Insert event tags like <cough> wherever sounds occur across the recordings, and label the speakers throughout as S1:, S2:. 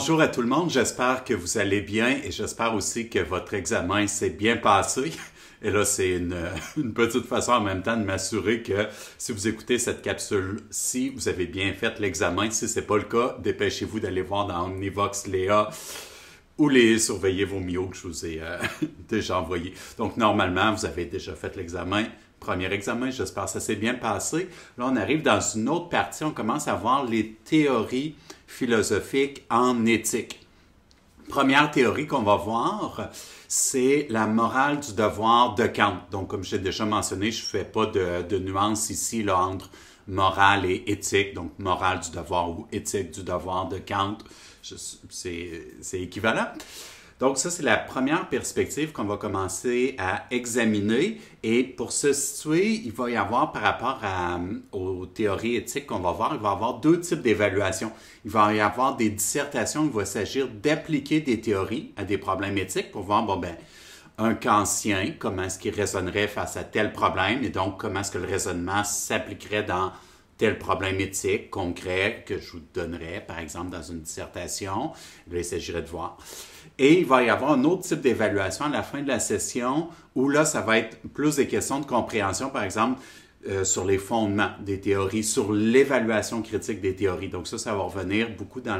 S1: Bonjour à tout le monde, j'espère que vous allez bien et j'espère aussi que votre examen s'est bien passé. Et là, c'est une, <laughs> petite façon en même temps de m'assurer que si vous écoutez cette capsule-ci, vous avez bien fait l'examen. Si ce n'est pas le cas, dépêchez-vous d'aller voir dans Omnivox Léa ou les surveiller vos mios que je vous ai euh, <laughs> déjà envoyés. Donc, normalement, vous avez déjà fait l'examen premier examen, j'espère que ça s'est bien passé. Là, on arrive dans une autre partie, on commence à voir les théories philosophiques en éthique. Première théorie qu'on va voir, c'est la morale du devoir de Kant. Donc, comme j'ai déjà mentionné, je ne fais pas de, nuances nuance ici là, entre morale et éthique, donc morale du devoir ou éthique du devoir de Kant, c'est équivalent. Donc ça, c'est la première perspective qu'on va commencer à examiner. Et pour se situer, il va y avoir par rapport euh, aux théories éthiques qu'on va voir, il va y avoir deux types d'évaluations. Il va y avoir des dissertations, il va s'agir d'appliquer des théories à des problèmes éthiques pour voir, bon, ben, un kantien, comment est-ce qu'il raisonnerait face à tel problème et donc comment est-ce que le raisonnement s'appliquerait dans tel problème éthique concret que je vous donnerais, par exemple, dans une dissertation. Là, il s'agirait de voir. Et il va y avoir un autre type d'évaluation à la fin de la session où là, ça va être plus des questions de compréhension, par exemple, euh, sur les fondements des théories, sur l'évaluation critique des théories. Donc ça, ça va revenir beaucoup dans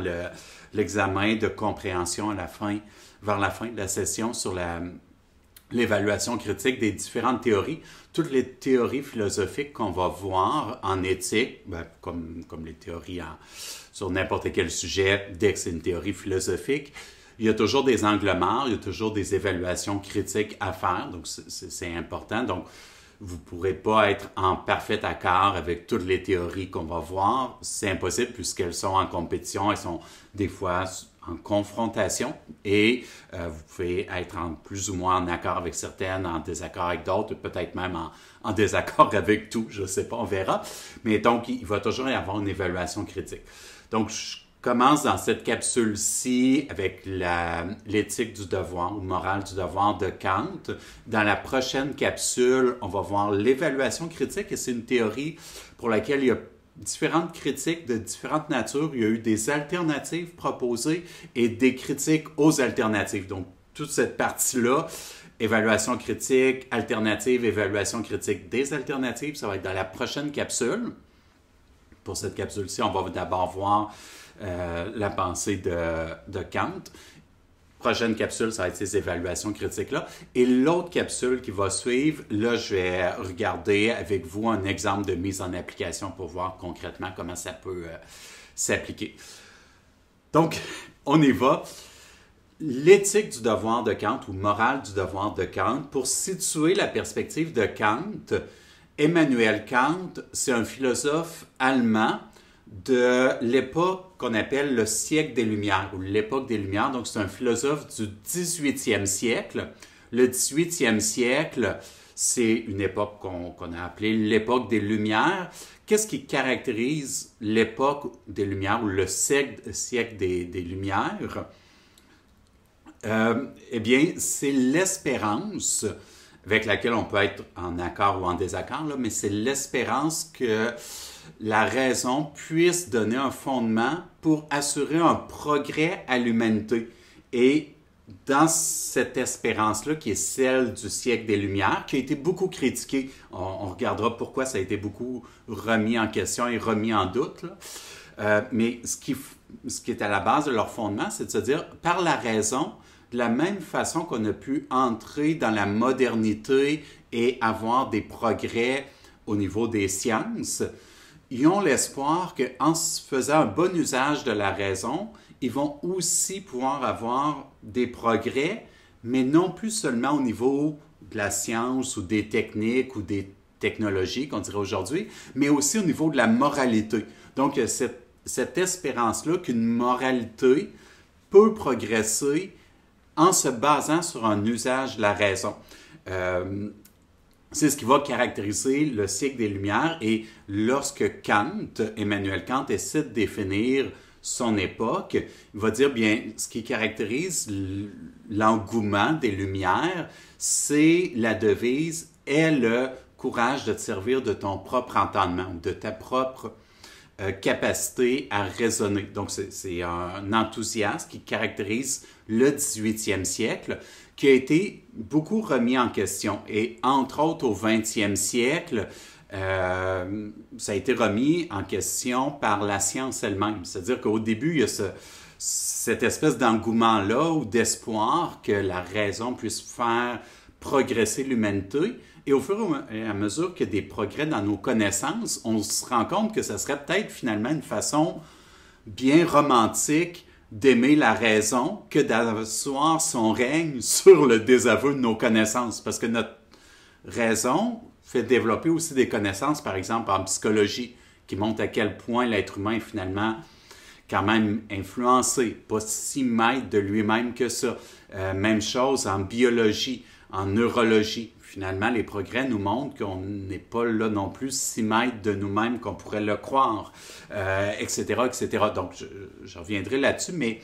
S1: l'examen de compréhension à la fin, vers la fin de la session sur l'évaluation critique des différentes théories, toutes les théories philosophiques qu'on va voir en éthique, ben, comme, les théories sur n'importe quel sujet, dès que c'est une théorie philosophique, il y a toujours des angles morts, il y a toujours des évaluations critiques à faire, donc c'est important. Donc, vous ne pourrez pas être en parfait accord avec toutes les théories qu'on va voir. C'est impossible puisqu'elles sont en compétition, elles sont des fois en confrontation et euh, vous pouvez être plus ou moins en accord avec certaines, en désaccord avec d'autres, peut-être même en, en, désaccord avec tout, je ne sais pas, on verra. Mais donc, il va toujours y avoir une évaluation critique. Donc, je commence dans cette capsule-ci avec l'éthique du devoir ou morale du devoir de Kant. Dans la prochaine capsule, on va voir l'évaluation critique et c'est une théorie pour laquelle il y a différentes critiques de différentes natures. Il y a eu des alternatives proposées et des critiques aux alternatives. Donc, toute cette partie-là, évaluation critique, alternative, évaluation critique des alternatives, ça va être dans la prochaine capsule. Pour cette capsule-ci, on va d'abord voir euh, la pensée de, Kant. Prochaine capsule, ça va être ces évaluations critiques-là. Et l'autre capsule qui va suivre, là, je vais regarder avec vous un exemple de mise en application pour voir concrètement comment ça peut euh, s'appliquer. Donc, on y va. L'éthique du devoir de Kant ou morale du devoir de Kant, pour situer la perspective de Kant, Emmanuel Kant, c'est un philosophe allemand de l'époque qu'on appelle le siècle des Lumières ou l'époque des Lumières. Donc, c'est un philosophe du 18e siècle. Le 18e siècle, c'est une époque qu'on a appelée l'époque des Lumières. Qu'est-ce qui caractérise l'époque des Lumières ou le siècle, des, Lumières? Euh, eh bien, c'est l'espérance avec laquelle on peut être en accord ou en désaccord, mais c'est l'espérance que la raison puisse donner un fondement pour assurer un progrès à l'humanité. Et dans cette espérance-là, qui est celle du siècle des Lumières, qui a été beaucoup critiquée, on, regardera pourquoi ça a été beaucoup remis en question et remis en doute, euh, mais ce qui, ce qui est à la base de leur fondement, c'est de se dire, par la raison, de la même façon qu'on a pu entrer dans la modernité et avoir des progrès au niveau des sciences, ils ont l'espoir qu'en faisant un bon usage de la raison, ils vont aussi pouvoir avoir des progrès, mais non plus seulement au niveau de la science ou des techniques ou des technologies qu'on dirait aujourd'hui, mais aussi au niveau de la moralité. Donc, cette, cette espérance-là qu'une moralité peut progresser en se basant sur un usage de la raison. Euh, c'est ce qui va caractériser le siècle des Lumières. Et lorsque Kant, Emmanuel Kant, essaie de définir son époque, il va dire, bien, ce qui caractérise l'engouement des Lumières, c'est la devise et le courage de te servir de ton propre entendement, de ta propre euh, capacité à raisonner. Donc, c'est un enthousiasme qui caractérise le 18e siècle, qui a été beaucoup remis en question. Et entre autres, au 20e siècle, euh, ça a été remis en question par la science elle-même. C'est-à-dire qu'au début, il y a ce, cette espèce d'engouement-là ou d'espoir que la raison puisse faire progresser l'humanité. Et au fur et à mesure que des progrès dans nos connaissances, on se rend compte que ce serait peut-être finalement une façon bien romantique d'aimer la raison que d'asseoir son règne <laughs> sur le désaveu de nos connaissances. Parce que notre raison fait développer aussi des connaissances, par exemple, en psychologie, qui montrent à quel point l'être humain est finalement quand même influencé, pas si maître de lui-même que ça. Euh, même chose en biologie, en neurologie finalement, les progrès nous montrent qu'on n'est pas là non plus si maître de nous-mêmes qu'on pourrait le croire, etc., euh, etc. Donc, je, reviendrai là-dessus, mais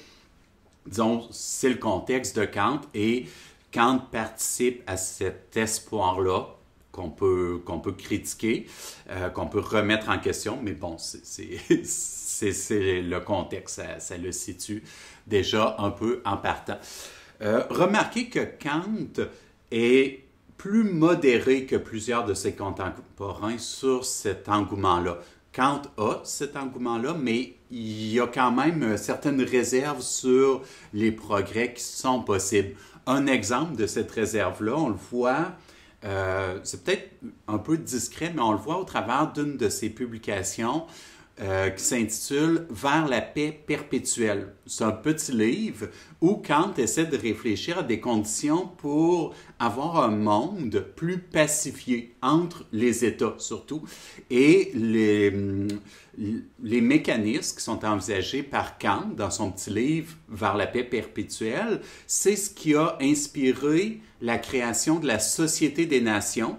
S1: disons, c'est le contexte de Kant et Kant participe à cet espoir-là qu'on peut, qu'on peut critiquer, euh, qu'on peut remettre en question, mais bon, c'est <laughs> le contexte, ça, le situe déjà un peu en partant. Euh, remarquez que Kant est plus modéré que plusieurs de ses contemporains sur cet engouement-là. Kant a cet engouement-là, mais il y a quand même euh, certaines réserves sur les progrès qui sont possibles. Un exemple de cette réserve-là, on le voit, euh, c'est peut-être un peu discret, mais on le voit au travers d'une de ses publications euh, qui s'intitule Vers la paix perpétuelle. C'est un petit livre où Kant essaie de réfléchir à des conditions pour avoir un monde plus pacifié entre les États surtout et les, hum, les mécanismes qui sont envisagés par Kant dans son petit livre Vers la paix perpétuelle, c'est ce qui a inspiré la création de la Société des Nations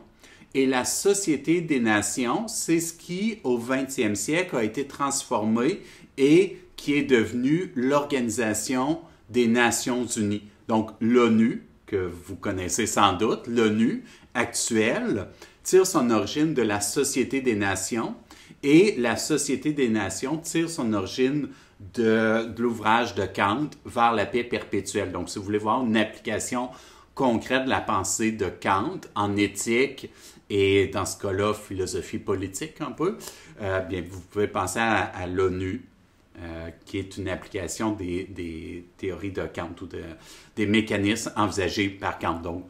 S1: et la Société des Nations, c'est ce qui, au 20e siècle, a été transformé et qui est devenu l'Organisation des Nations Unies. Donc l'ONU, que vous connaissez sans doute, l'ONU actuelle, tire son origine de la Société des Nations et la Société des Nations tire son origine de, de l'ouvrage de Kant vers la paix perpétuelle. Donc si vous voulez voir une application concrète de la pensée de Kant en éthique, et dans ce cas-là, philosophie politique un peu, euh, bien, vous pouvez penser à, l'ONU, euh, qui est une application des, théories de Kant ou de, des mécanismes envisagés par Kant. Donc,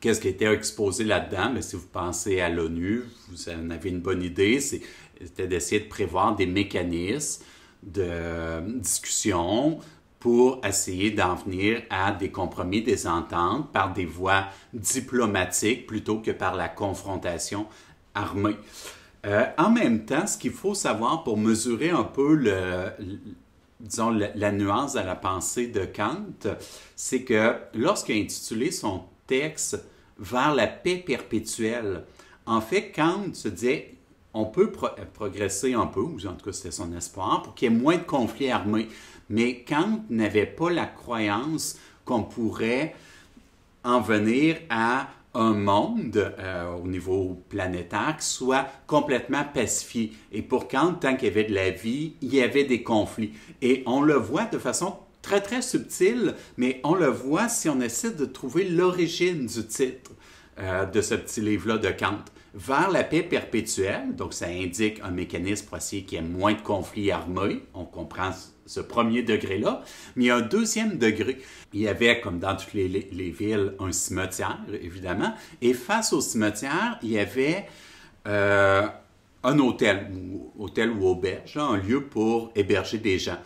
S1: qu'est-ce qui était exposé là-dedans? Mais si vous pensez à l'ONU, vous en avez une bonne idée, c'était d'essayer de prévoir des mécanismes de discussion, pour essayer d'en venir à des compromis, des ententes par des voies diplomatiques plutôt que par la confrontation armée. Euh, en même temps, ce qu'il faut savoir pour mesurer un peu le, la, nuance à la pensée de Kant, c'est que lorsqu'il a intitulé son texte Vers la paix perpétuelle, en fait, Kant se disait on peut progresser un peu, ou en tout cas c'était son espoir, pour qu'il y ait moins de conflits armés. Mais Kant n'avait pas la croyance qu'on pourrait en venir à un monde euh, au niveau planétaire qui soit complètement pacifié. Et pour Kant, tant qu'il y avait de la vie, il y avait des conflits. Et on le voit de façon très très subtile, mais on le voit si on essaie de trouver l'origine du titre euh, de ce petit livre-là de Kant. Vers la paix perpétuelle, donc ça indique un mécanisme pour essayer qu'il y ait moins de conflits armés, on comprend ce premier degré-là. Mais il y a un deuxième degré. Il y avait, comme dans toutes les, villes, un cimetière, évidemment. Et face au cimetière, il y avait euh, un hôtel, ou, hôtel ou auberge, un lieu pour héberger des gens.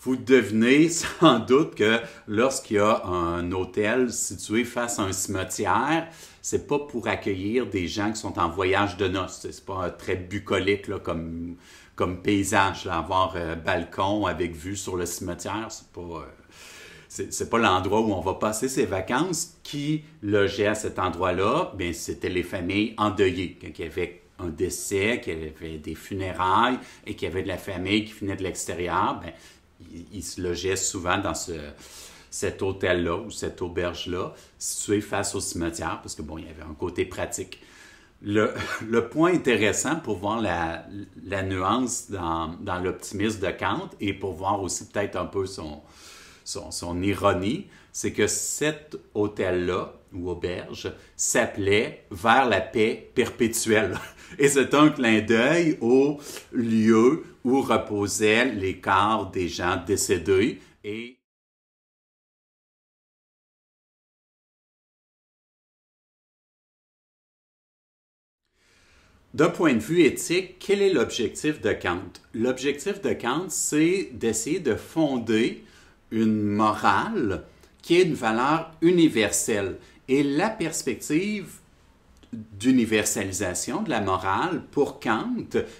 S1: Vous devinez <laughs> sans doute que lorsqu'il y a un hôtel situé face à un cimetière, c'est pas pour accueillir des gens qui sont en voyage de noces. C'est pas très bucolique là, comme, comme paysage, avoir euh, balcon avec vue sur le cimetière, c'est pas. Euh, c'est pas l'endroit où on va passer ses vacances. Qui logeait à cet endroit-là? c'était les familles endeuillées, qui avaient un décès, qui avaient avait des funérailles et qui avaient avait de la famille qui venait de l'extérieur. ils, se logeaient souvent dans ce, cet hôtel-là ou cette auberge-là, située face au cimetière, parce que bon, il y avait un côté pratique. Le, <laughs> le, point intéressant pour voir la, la nuance dans, dans l'optimisme de Kant et pour voir aussi peut-être un peu son, son, son ironie, c'est que cet hôtel-là, ou auberge, s'appelait Vers la paix perpétuelle. <laughs> Et c'est un clin d'œil au lieu où reposaient les corps des gens décédés et D'un point de vue éthique, quel est l'objectif de Kant? L'objectif de Kant, c'est d'essayer de fonder une morale qui est une valeur universelle. Et la perspective d'universalisation de la morale pour Kant,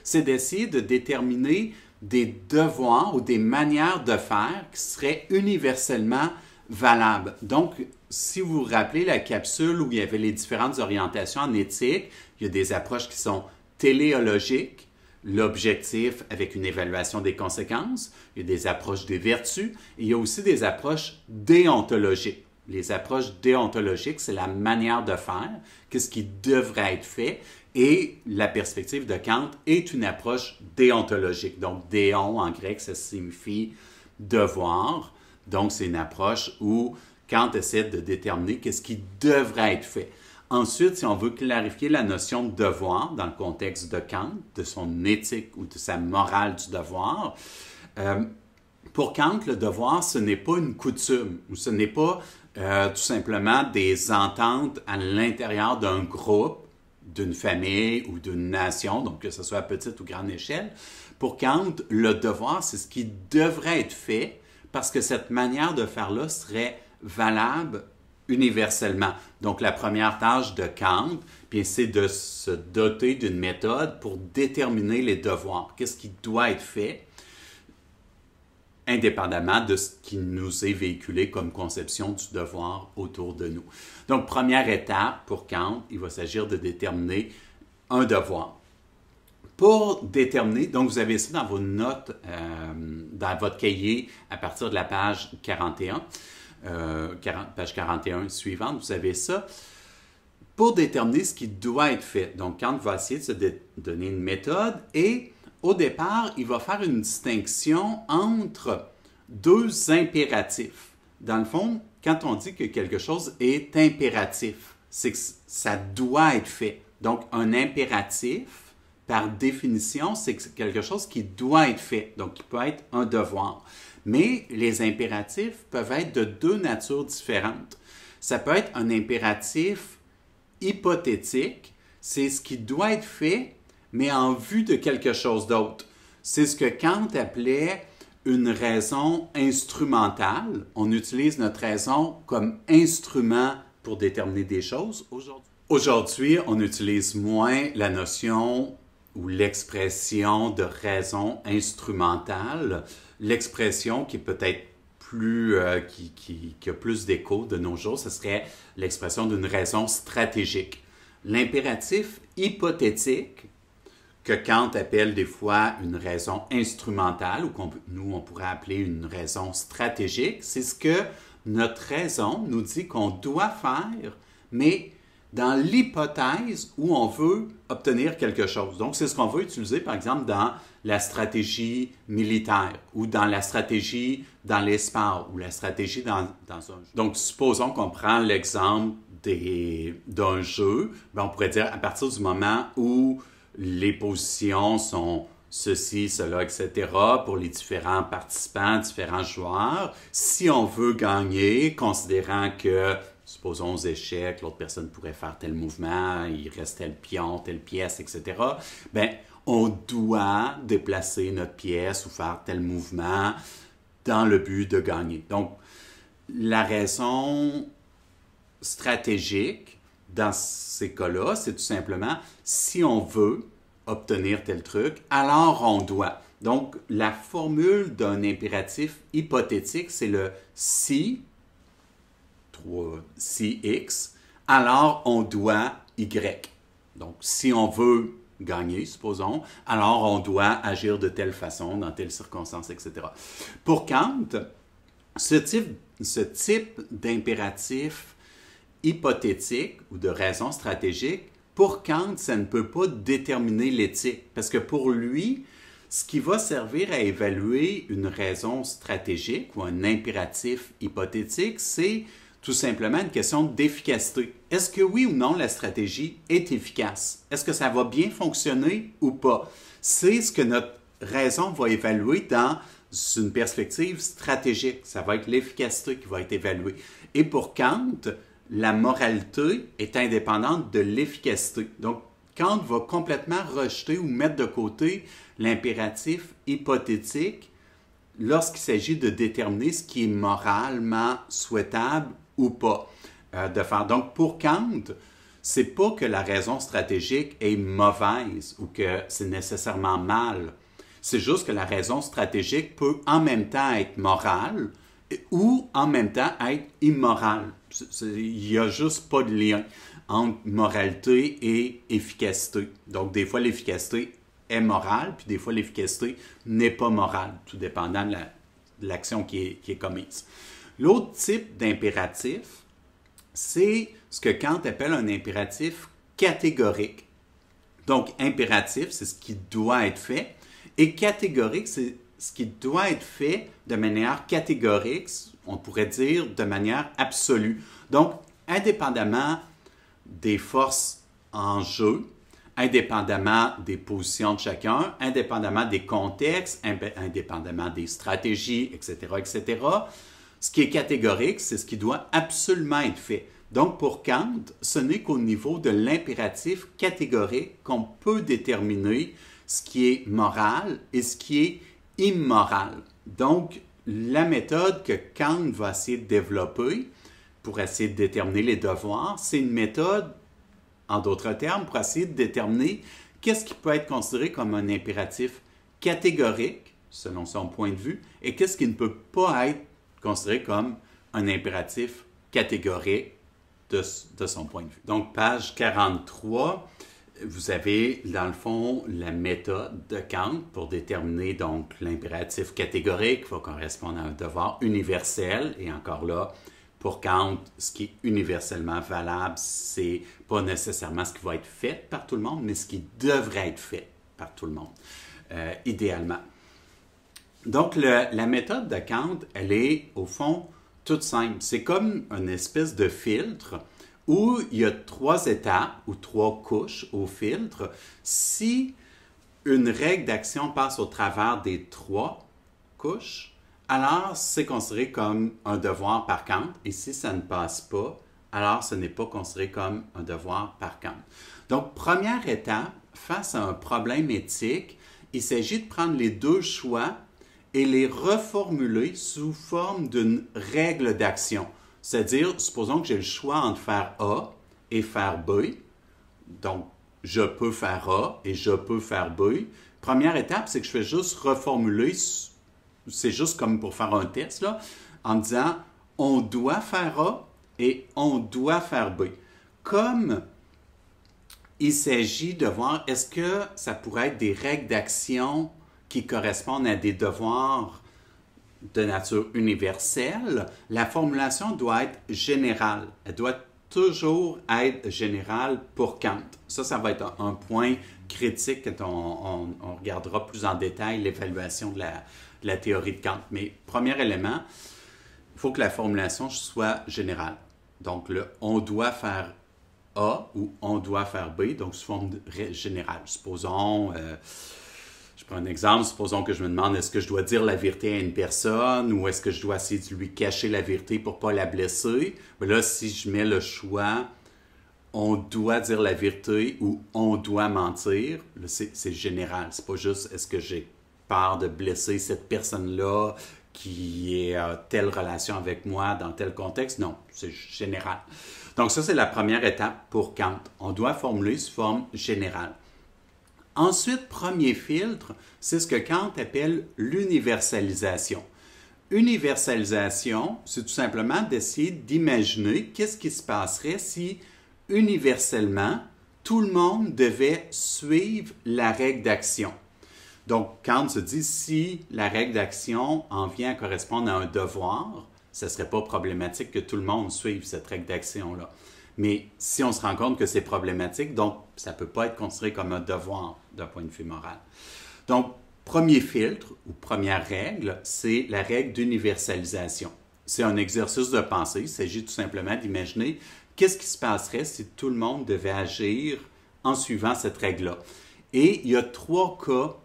S1: c'est d'essayer de déterminer des devoirs ou des manières de faire qui seraient universellement valable. Donc, si vous vous rappelez la capsule où il y avait les différentes orientations en éthique, il y a des approches qui sont téléologiques, l'objectif avec une évaluation des conséquences, il y a des approches des vertus, et il y a aussi des approches déontologiques. Les approches déontologiques, c'est la manière de faire, qu'est-ce qui devrait être fait, et la perspective de Kant est une approche déontologique. Donc, déon en grec, ça signifie devoir. Donc, c'est une approche où, Kant essaie de déterminer qu'est-ce qui devrait être fait. Ensuite, si on veut clarifier la notion de devoir dans le contexte de Kant, de son éthique ou de sa morale du devoir, euh, pour Kant, le devoir, ce n'est pas une coutume ou ce n'est pas euh, tout simplement des ententes à l'intérieur d'un groupe, d'une famille ou d'une nation, donc que ce soit à petite ou grande échelle. Pour Kant, le devoir, c'est ce qui devrait être fait parce que cette manière de faire-là serait valable universellement. Donc la première tâche de Kant, c'est de se doter d'une méthode pour déterminer les devoirs, qu'est-ce qui doit être fait indépendamment de ce qui nous est véhiculé comme conception du devoir autour de nous. Donc, première étape pour Kant, il va s'agir de déterminer un devoir pour déterminer, donc vous avez ça dans vos notes, euh, dans votre cahier à partir de la page 41, euh, page 41 suivante, vous avez ça pour déterminer ce qui doit être fait. Donc, Kant va essayer de se donner une méthode et au départ, il va faire une distinction entre deux impératifs. Dans le fond, quand on dit que quelque chose est impératif, c'est que ça doit être fait. Donc, un impératif, par définition, c'est quelque chose qui doit être fait, donc qui peut être un devoir. Mais les impératifs peuvent être de deux natures différentes. Ça peut être un impératif hypothétique, c'est ce qui doit être fait, mais en vue de quelque chose d'autre. C'est ce que Kant appelait une raison instrumentale. On utilise notre raison comme instrument pour déterminer des choses aujourd'hui. Aujourd'hui, on utilise moins la notion ou l'expression de raison instrumentale, l'expression qui peut être plus, euh, qui, qui, a plus d'écho de nos jours, ce serait l'expression d'une raison stratégique. L'impératif hypothétique, que Kant appelle des fois une raison instrumentale, ou qu'on nous, on pourrait appeler une raison stratégique, c'est ce que notre raison nous dit qu'on doit faire, mais dans l'hypothèse où on veut obtenir quelque chose. Donc, c'est ce qu'on veut utiliser, par exemple, dans la stratégie militaire ou dans la stratégie dans l'espace ou la stratégie dans, dans, un jeu. Donc, supposons qu'on prend l'exemple d'un jeu, ben, on pourrait dire à partir du moment où les positions sont ceci, cela, etc., pour les différents participants, différents joueurs. Si on veut gagner, considérant que supposons aux échecs, l'autre personne pourrait faire tel mouvement, il reste tel pion, telle pièce, etc. Ben, on doit déplacer notre pièce ou faire tel mouvement dans le but de gagner. Donc, la raison stratégique dans ces cas-là, c'est tout simplement si on veut obtenir tel truc, alors on doit. Donc, la formule d'un impératif hypothétique, c'est le si si X, alors on doit Y. Donc, si on veut gagner, supposons, alors on doit agir de telle façon, dans telle circonstance, etc. Pour Kant, ce type, ce type d'impératif hypothétique ou de raison stratégique, pour Kant, ça ne peut pas déterminer l'éthique, parce que pour lui, ce qui va servir à évaluer une raison stratégique ou un impératif hypothétique, c'est tout simplement une question d'efficacité. Est-ce que oui ou non la stratégie est efficace? Est-ce que ça va bien fonctionner ou pas? C'est ce que notre raison va évaluer dans une perspective stratégique. Ça va être l'efficacité qui va être évaluée. Et pour Kant, la moralité est indépendante de l'efficacité. Donc, Kant va complètement rejeter ou mettre de côté l'impératif hypothétique lorsqu'il s'agit de déterminer ce qui est moralement souhaitable ou pas euh, de faire. Donc, pour Kant, c'est pas que la raison stratégique est mauvaise ou que c'est nécessairement mal. C'est juste que la raison stratégique peut en même temps être morale ou en même temps être immorale. Il n'y a juste pas de lien entre moralité et efficacité. Donc, des fois, l'efficacité est morale, puis des fois, l'efficacité n'est pas morale, tout dépendant de l'action qui, qui est commise. L'autre type d'impératif, c'est ce que Kant appelle un impératif catégorique. Donc, impératif, c'est ce qui doit être fait, et catégorique, c'est ce qui doit être fait de manière catégorique, on pourrait dire de manière absolue. Donc, indépendamment des forces en jeu, indépendamment des positions de chacun, indépendamment des contextes, indépendamment des stratégies, etc., etc., ce qui est catégorique, c'est ce qui doit absolument être fait. Donc pour Kant, ce n'est qu'au niveau de l'impératif catégorique qu'on peut déterminer ce qui est moral et ce qui est immoral. Donc la méthode que Kant va essayer de développer pour essayer de déterminer les devoirs, c'est une méthode, en d'autres termes, pour essayer de déterminer qu'est-ce qui peut être considéré comme un impératif catégorique, selon son point de vue, et qu'est-ce qui ne peut pas être considéré comme un impératif catégorique de, son point de vue. Donc, page 43, vous avez dans le fond la méthode de Kant pour déterminer donc l'impératif catégorique qui va correspondre à un devoir universel. Et encore là, pour Kant, ce qui est universellement valable, c'est pas nécessairement ce qui va être fait par tout le monde, mais ce qui devrait être fait par tout le monde, euh, idéalement. Donc, la méthode de Kant, elle est au fond toute simple. C'est comme une espèce de filtre où il y a trois étapes ou trois couches au filtre. Si une règle d'action passe au travers des trois couches, alors c'est considéré comme un devoir par Kant. Et si ça ne passe pas, alors ce n'est pas considéré comme un devoir par Kant. Donc, première étape, face à un problème éthique, il s'agit de prendre les deux choix et les reformuler sous forme d'une règle d'action. C'est-à-dire, supposons que j'ai le choix entre faire A et faire B. Donc, je peux faire A et je peux faire B. Première étape, c'est que je fais juste reformuler, c'est juste comme pour faire un test, là, en disant on doit faire A et on doit faire B. Comme il s'agit de voir est-ce que ça pourrait être des règles d'action qui correspondent à des devoirs de nature universelle, la formulation doit être générale. Elle doit toujours être générale pour Kant. Ça, ça va être un, point critique quand on, regardera plus en détail l'évaluation de la, théorie de Kant. Mais premier élément, il faut que la formulation soit générale. Donc, le on doit faire A ou on doit faire B, donc sous forme générale. Supposons. Euh, un exemple, supposons que je me demande est-ce que je dois dire la vérité à une personne ou est-ce que je dois essayer de lui cacher la vérité pour pas la blesser. Mais ben là, si je mets le choix, on doit dire la vérité ou on doit mentir, c'est général. C'est pas juste est-ce que j'ai peur de blesser cette personne-là qui a euh, telle relation avec moi dans tel contexte. Non, c'est général. Donc ça, c'est la première étape pour Kant. On doit formuler sous forme générale. Ensuite, premier filtre, c'est ce que Kant appelle l'universalisation. Universalisation, c'est tout simplement d'essayer d'imaginer qu'est-ce qui se passerait si universellement tout le monde devait suivre la règle d'action. Donc, Kant se dit si la règle d'action en vient à correspondre à un devoir, ce ne serait pas problématique que tout le monde suive cette règle d'action-là. Mais si on se rend compte que c'est problématique, donc ça ne peut pas être considéré comme un devoir d'un point de vue moral. Donc, premier filtre ou première règle, c'est la règle d'universalisation. C'est un exercice de pensée. Il s'agit tout simplement d'imaginer qu'est-ce qui se passerait si tout le monde devait agir en suivant cette règle-là. Et il y a trois cas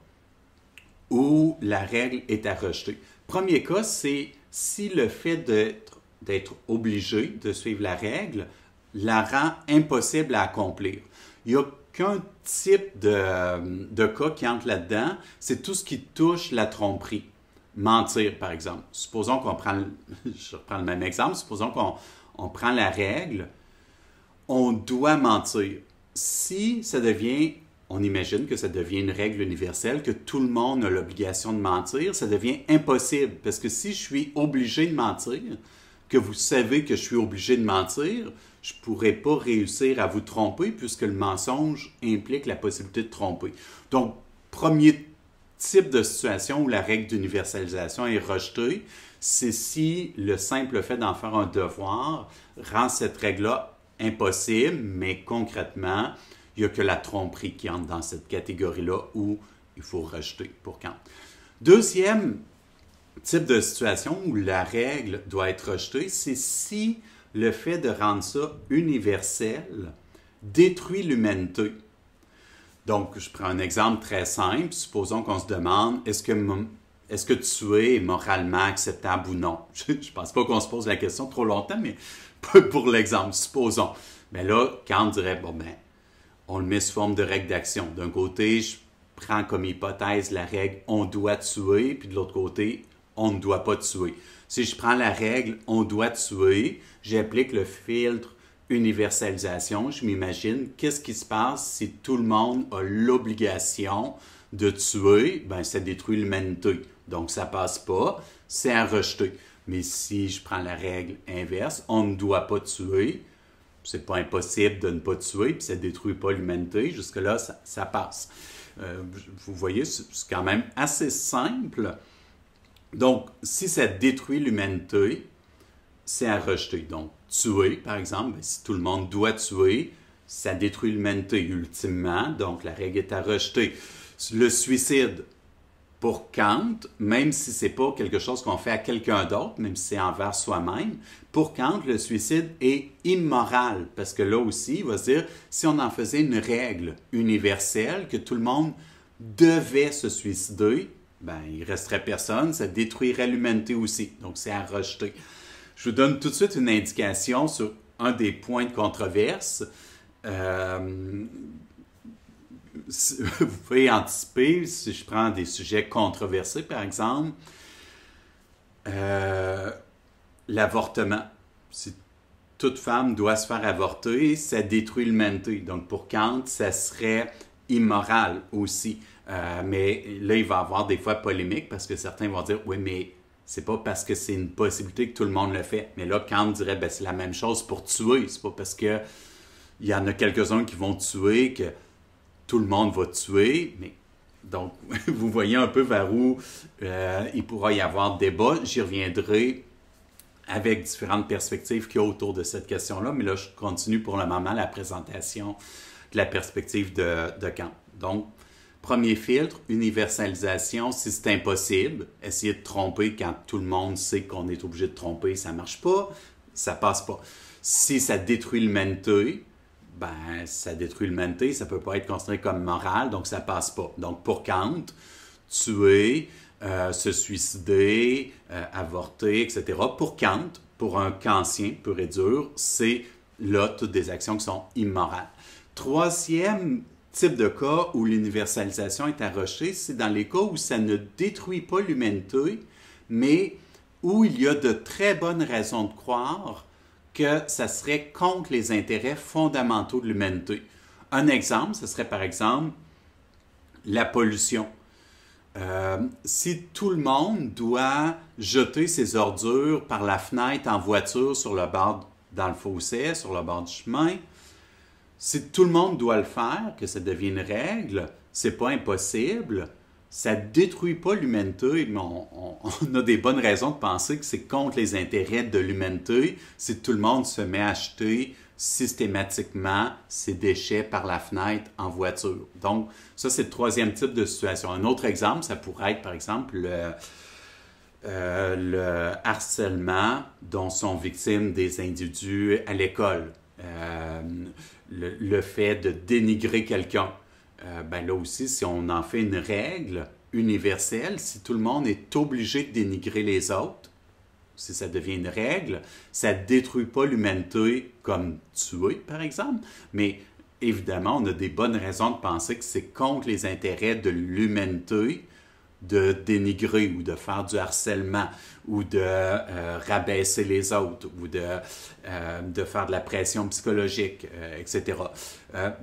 S1: où la règle est à rejeter. Premier cas, c'est si le fait d'être obligé de suivre la règle la rend impossible à accomplir. Il n'y a qu'un type de, euh, de, cas qui entre là-dedans, c'est tout ce qui touche la tromperie. Mentir, par exemple. Supposons qu'on prend, <laughs> je reprends le même exemple, supposons qu'on on prend la règle, on doit mentir. Si ça devient, on imagine que ça devient une règle universelle, que tout le monde a l'obligation de mentir, ça devient impossible. Parce que si je suis obligé de mentir, que vous savez que je suis obligé de mentir, je ne pourrais pas réussir à vous tromper puisque le mensonge implique la possibilité de tromper. Donc, premier type de situation où la règle d'universalisation est rejetée, c'est si le simple fait d'en faire un devoir rend cette règle-là impossible, mais concrètement, il n'y a que la tromperie qui entre dans cette catégorie-là où il faut rejeter pour quand. Deuxième type de situation où la règle doit être rejetée, c'est si le fait de rendre ça universel détruit l'humanité. Donc, je prends un exemple très simple. Supposons qu'on se demande est-ce que, est que tuer est moralement acceptable ou non <laughs> Je ne pense pas qu'on se pose la question trop longtemps, mais pour l'exemple, supposons. Mais là, Kant dirait bon, ben, on le met sous forme de règle d'action. D'un côté, je prends comme hypothèse la règle on doit tuer, puis de l'autre côté, on ne doit pas tuer. Si je prends la règle on doit tuer, j'applique le filtre universalisation, je m'imagine qu'est-ce qui se passe si tout le monde a l'obligation de tuer, ben ça détruit l'humanité. Donc ça passe pas, c'est à rejeter. Mais si je prends la règle inverse, on ne doit pas tuer, c'est pas impossible de ne pas tuer, puis ça détruit pas l'humanité, jusque-là ça, passe. Euh, vous voyez, c'est quand même assez simple. Donc, si ça détruit l'humanité, c'est à rejeter. Donc, tuer, par exemple, ben, si tout le monde doit tuer, ça détruit l'humanité ultimement, donc la règle est à rejeter. Le suicide, pour Kant, même si ce n'est pas quelque chose qu'on fait à quelqu'un d'autre, même si c'est envers soi-même, pour Kant, le suicide est immoral, parce que là aussi, il va se dire, si on en faisait une règle universelle, que tout le monde devait se suicider, ben, il resterait personne, ça détruirait l'humanité aussi. Donc, c'est à rejeter. Je vous donne tout de suite une indication sur un des points de controverse. Euh, <laughs> vous pouvez anticiper, si je prends des sujets controversés, par exemple, euh, l'avortement. Si toute femme doit se faire avorter, ça détruit l'humanité. Donc, pour Kant, ça serait immoral aussi. Euh, mais là, il va y avoir des fois polémique parce que certains vont dire oui, mais c'est pas parce que c'est une possibilité que tout le monde le fait. Mais là, Kant dirait ben, c'est la même chose pour tuer. C'est pas parce que il y en a quelques-uns qui vont tuer que tout le monde va tuer. Mais donc, <laughs> vous voyez un peu vers où euh, il pourra y avoir débat. J'y reviendrai avec différentes perspectives qu'il y a autour de cette question-là, mais là, je continue pour le moment la présentation de la perspective de, de Kant. Donc, Premier filtre, universalisation, si c'est impossible, essayer de tromper quand tout le monde sait qu'on est obligé de tromper, ça marche pas, ça passe pas. Si ça détruit l'humanité, ben ça détruit l'humanité, ça peut pas être considéré comme moral, donc ça passe pas. Donc pour Kant, tuer, euh, se suicider, euh, avorter, etc. Pour Kant, pour un Kantien pur et dur, c'est là toutes des actions qui sont immorales. Troisième type de cas où l'universalisation est arrochée, c'est dans les cas où ça ne détruit pas l'humanité, mais où il y a de très bonnes raisons de croire que ça serait contre les intérêts fondamentaux de l'humanité. Un exemple, ce serait par exemple la pollution. Euh, si tout le monde doit jeter ses ordures par la fenêtre en voiture sur le bord, dans le fossé, sur le bord du chemin, si tout le monde doit le faire, que ça devienne une règle, c'est pas impossible, ça détruit pas l'humanité, mais <laughs> on, a des bonnes raisons de penser que c'est contre les intérêts de l'humanité si tout le monde se met à acheter systématiquement ses déchets par la fenêtre en voiture. Donc, ça, c'est le troisième type de situation. Un autre exemple, ça pourrait être, par exemple, le, euh, harcèlement dont sont victimes des individus à l'école. Euh, le, fait de dénigrer quelqu'un. Euh, ben là aussi, si on en fait une règle universelle, si tout le monde est obligé de dénigrer les autres, si ça devient une règle, ça ne détruit pas l'humanité comme tuer, par exemple, mais évidemment, on a des bonnes raisons de penser que c'est contre les intérêts de l'humanité de dénigrer ou de faire du harcèlement ou de euh, rabaisser les autres ou de, euh, de, faire de la pression psychologique, euh, etc.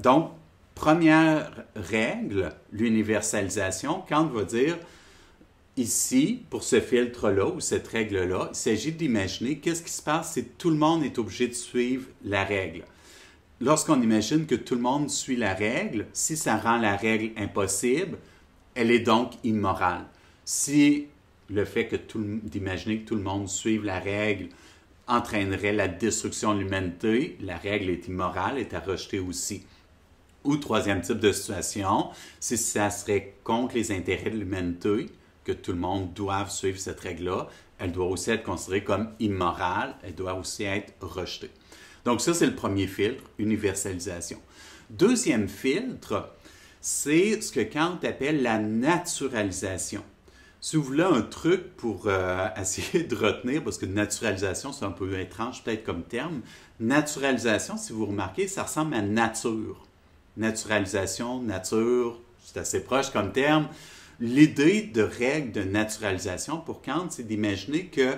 S1: donc, première règle, l'universalisation, Kant va dire ici, pour ce filtre-là ou cette règle-là, il s'agit d'imaginer qu'est-ce qui se passe si tout le monde est obligé de suivre la règle. Lorsqu'on imagine que tout le monde suit la règle, si ça rend la règle impossible, elle est donc immorale. Si le fait que tout, d'imaginer que tout le monde suive la règle entraînerait la destruction de l'humanité, la règle est immorale, est à rejeter aussi. Ou troisième type de situation, si ça serait contre les intérêts de l'humanité, que tout le monde doive suivre cette règle-là, elle doit aussi être considérée comme immorale, elle doit aussi être rejetée. Donc ça, c'est le premier filtre, universalisation. Deuxième filtre, c'est ce que Kant appelle la naturalisation. Si vous voulez un truc pour euh, <laughs> essayer de retenir, parce que naturalisation, c'est un peu étrange peut-être comme terme, naturalisation, si vous remarquez, ça ressemble à nature. Naturalisation, nature, c'est assez proche comme terme. L'idée de règle de naturalisation pour Kant, c'est d'imaginer que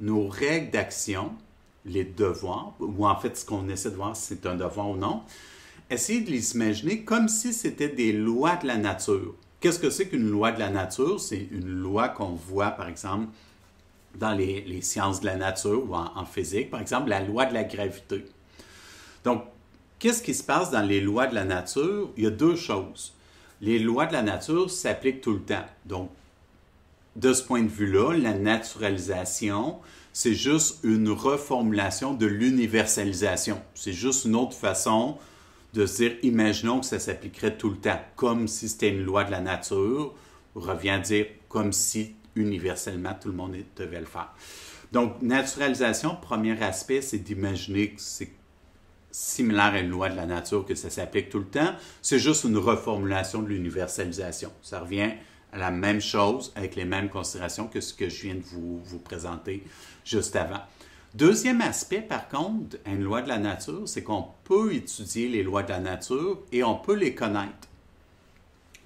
S1: nos règles d'action, les devoirs, ou en fait ce qu'on essaie de voir c'est un devoir ou non, essayez de les imaginer comme si c'était des lois de la nature. Qu'est-ce que c'est qu'une loi de la nature? C'est une loi qu'on voit, par exemple, dans les, sciences de la nature ou en, physique, par exemple, la loi de la gravité. Donc, qu'est-ce qui se passe dans les lois de la nature? Il y a deux choses. Les lois de la nature s'appliquent tout le temps. Donc, de ce point de vue-là, la naturalisation, c'est juste une reformulation de l'universalisation. C'est juste une autre façon de se dire, imaginons que ça s'appliquerait tout le temps, comme si c'était une loi de la nature, revient à dire comme si universellement tout le monde devait le faire. Donc, naturalisation, premier aspect, c'est d'imaginer que c'est similaire à une loi de la nature, que ça s'applique tout le temps. C'est juste une reformulation de l'universalisation. Ça revient à la même chose avec les mêmes considérations que ce que je viens de vous, vous présenter juste avant. Deuxième aspect, par contre, à une loi de la nature, c'est qu'on peut étudier les lois de la nature et on peut les connaître.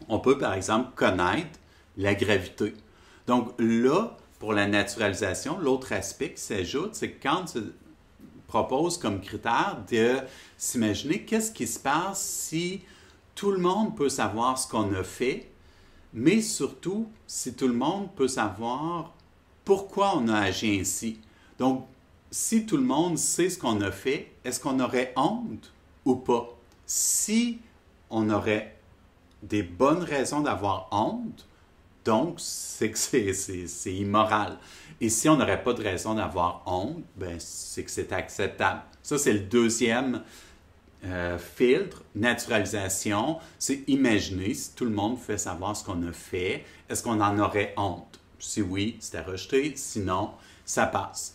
S1: On peut, par exemple, connaître la gravité. Donc là, pour la naturalisation, l'autre aspect qui s'ajoute, c'est que Kant propose comme critère de s'imaginer qu'est-ce qui se passe si tout le monde peut savoir ce qu'on a fait, mais surtout si tout le monde peut savoir pourquoi on a agi ainsi. Donc, si tout le monde sait ce qu'on a fait, est-ce qu'on aurait honte ou pas? Si on aurait des bonnes raisons d'avoir honte, donc c'est que c'est immoral. Et si on n'aurait pas de raison d'avoir honte, ben, c'est que c'est acceptable. Ça, c'est le deuxième euh, filtre, naturalisation. C'est imaginer si tout le monde fait savoir ce qu'on a fait, est-ce qu'on en aurait honte? Si oui, c'était rejeté, sinon, ça passe.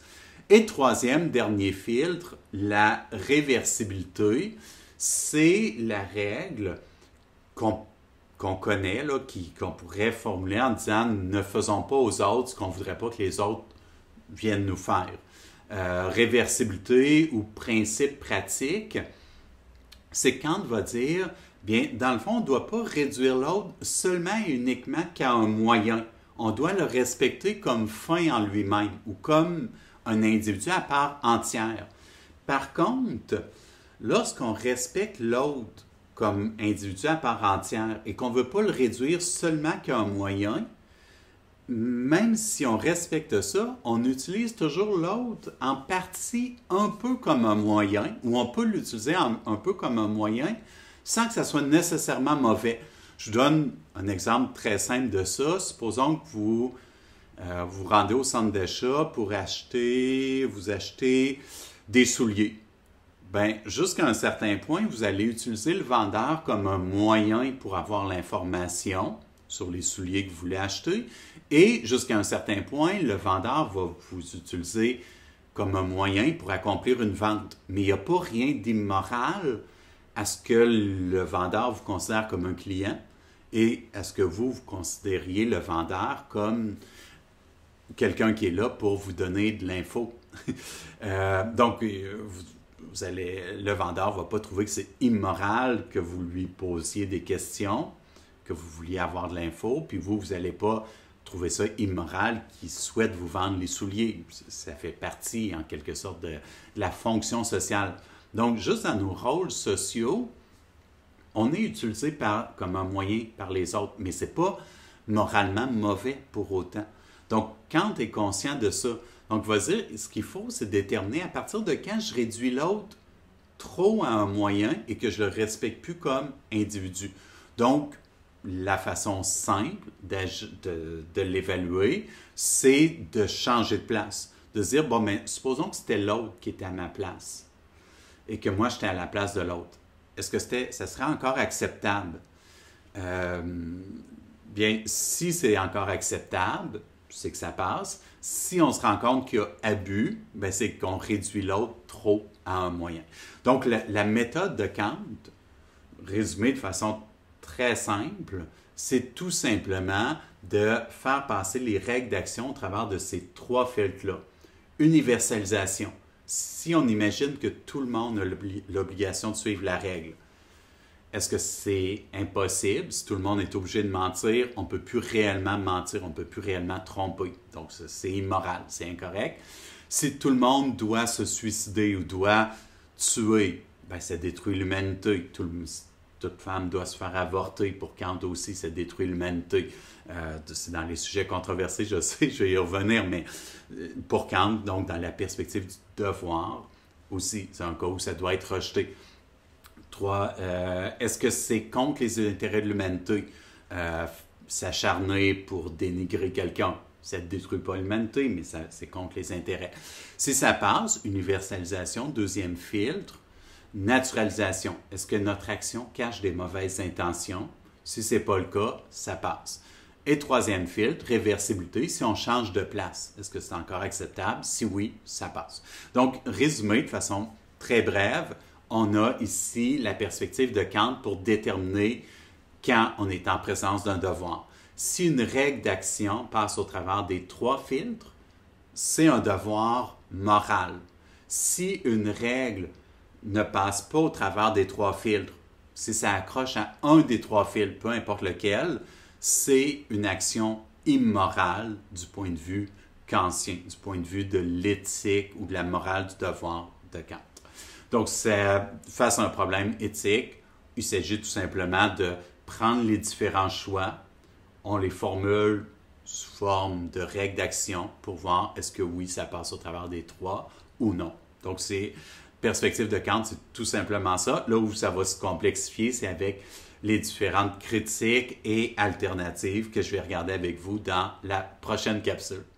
S1: Et troisième, dernier filtre, la réversibilité. C'est la règle qu'on connaît, qu'on pourrait formuler en disant ne faisons pas aux autres ce qu'on ne voudrait pas que les autres viennent nous faire. Euh, réversibilité ou principe pratique, c'est Kant va dire, bien, dans le fond, on ne doit pas réduire l'autre seulement et uniquement qu'à un moyen. On doit le respecter comme fin en lui-même ou comme un individu à part entière. Par contre, lorsqu'on respecte l'autre comme individu à part entière et qu'on ne veut pas le réduire seulement qu'à un moyen, même si on respecte ça, on utilise toujours l'autre en partie un peu comme un moyen, ou on peut l'utiliser un peu comme un moyen sans que ça soit nécessairement mauvais. Je vous donne un exemple très simple de ça. Supposons que vous euh, vous rendez au centre d'achat pour acheter, vous achetez des souliers. Bien, jusqu'à un certain point, vous allez utiliser le vendeur comme un moyen pour avoir l'information sur les souliers que vous voulez acheter. Et jusqu'à un certain point, le vendeur va vous utiliser comme un moyen pour accomplir une vente. Mais il n'y a pas rien d'immoral à ce que le vendeur vous considère comme un client et à ce que vous, vous considériez le vendeur comme quelqu'un qui est là pour vous donner de l'info. <laughs> Euh, donc, euh, vous, allez, le vendeur ne va pas trouver que c'est immoral que vous lui posiez des questions, que vous vouliez avoir de l'info, puis vous, vous n'allez pas trouver ça immoral qu'il souhaite vous vendre les souliers. Ça fait partie, en quelque sorte, de, la fonction sociale. Donc, juste dans nos rôles sociaux, on est utilisé par, comme un moyen par les autres, mais ce n'est pas moralement mauvais pour autant. Donc, quand tu es conscient de ça, donc vas ce qu'il faut, c'est déterminer à partir de quand je réduis l'autre trop à un moyen et que je le respecte plus comme individu. Donc, la façon simple de, l'évaluer, c'est de changer de place. De dire, bon, mais supposons que c'était l'autre qui était à ma place et que moi, j'étais à la place de l'autre. Est-ce que c'était, ça serait encore acceptable? Euh, bien, si c'est encore acceptable, c'est que ça passe. Si on se rend compte qu'il y a abus, ben, c'est qu'on réduit l'autre trop à un moyen. Donc, la, méthode de Kant, résumée de façon très simple, c'est tout simplement de faire passer les règles d'action au travers de ces trois filtres-là. Universalisation. Si on imagine que tout le monde a l'obligation de suivre la règle, est-ce que c'est impossible? Si tout le monde est obligé de mentir, on ne peut plus réellement mentir, on ne peut plus réellement tromper. Donc, c'est immoral, c'est incorrect. Si tout le monde doit se suicider ou doit tuer, ben, ça détruit l'humanité. toute femme doit se faire avorter pour Kant aussi, ça détruit l'humanité. Euh, c'est dans les sujets controversés, je sais, je vais y revenir, mais euh, pour Kant, donc dans la perspective du devoir, aussi, c'est un cas où ça doit être rejeté. Euh, est-ce que c'est contre les intérêts de l'humanité euh, s'acharner pour dénigrer quelqu'un? Ça ne détruit pas l'humanité, mais c'est contre les intérêts. Si ça passe, universalisation, deuxième filtre, naturalisation. Est-ce que notre action cache des mauvaises intentions? Si ce n'est pas le cas, ça passe. Et troisième filtre, réversibilité, si on change de place. Est-ce que c'est encore acceptable? Si oui, ça passe. Donc, résumé de façon très brève, on a ici la perspective de Kant pour déterminer quand on est en présence d'un devoir. Si une règle d'action passe au travers des trois filtres, c'est un devoir moral. Si une règle ne passe pas au travers des trois filtres, si ça accroche à un des trois filtres, peu importe lequel, c'est une action immorale du point de vue kantien, du point de vue de l'éthique ou de la morale du devoir de Kant. Donc, face à un problème éthique, il s'agit tout simplement de prendre les différents choix, on les formule sous forme de règles d'action pour voir est-ce que oui, ça passe au travers des trois ou non. Donc, c'est perspective de Kant, c'est tout simplement ça. Là où ça va se complexifier, c'est avec les différentes critiques et alternatives que je vais regarder avec vous dans la prochaine capsule.